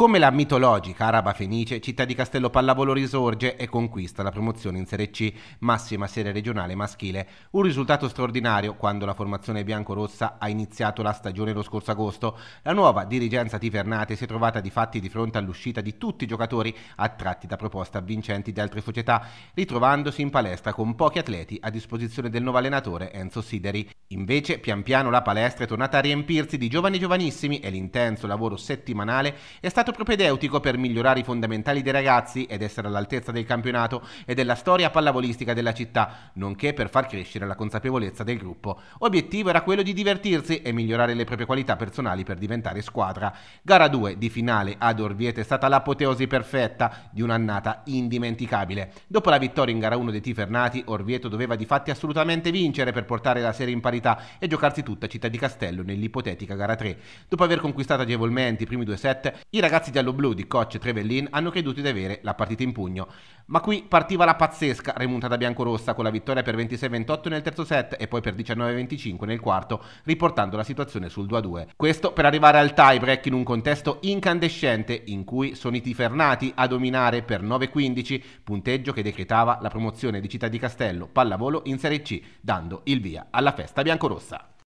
Come la mitologica Araba Fenice, Città di Castello Pallavolo risorge e conquista la promozione in Serie C, massima serie regionale maschile. Un risultato straordinario quando la formazione biancorossa ha iniziato la stagione lo scorso agosto. La nuova dirigenza tifernate si è trovata di fatti di fronte all'uscita di tutti i giocatori attratti da proposte avvincenti di altre società, ritrovandosi in palestra con pochi atleti a disposizione del nuovo allenatore Enzo Sideri. Invece, pian piano la palestra è tornata a riempirsi di giovani giovanissimi e l'intenso lavoro settimanale è stato mercato propedeutico per migliorare i fondamentali dei ragazzi ed essere all'altezza del campionato e della storia pallavolistica della città, nonché per far crescere la consapevolezza del gruppo. Obiettivo era quello di divertirsi e migliorare le proprie qualità personali per diventare squadra. Gara 2 di finale ad Orvieto è stata l'apoteosi perfetta di un'annata indimenticabile. Dopo la vittoria in gara 1 dei Tifernati, Orvieto doveva di fatti assolutamente vincere per portare la serie in parità e giocarsi tutta Città di Castello nell'ipotetica gara 3. Dopo aver conquistato agevolmente i primi due set, i ragazzi ragazzi gialloblu di Coach e Trevellin hanno creduto di avere la partita in pugno, ma qui partiva la pazzesca remontata biancorossa con la vittoria per 26-28 nel terzo set e poi per 19-25 nel quarto, riportando la situazione sul 2-2. Questo per arrivare al tie-break in un contesto incandescente in cui sono i tifernati a dominare per 9-15, punteggio che decretava la promozione di Città di Castello pallavolo in Serie C, dando il via alla festa biancorossa.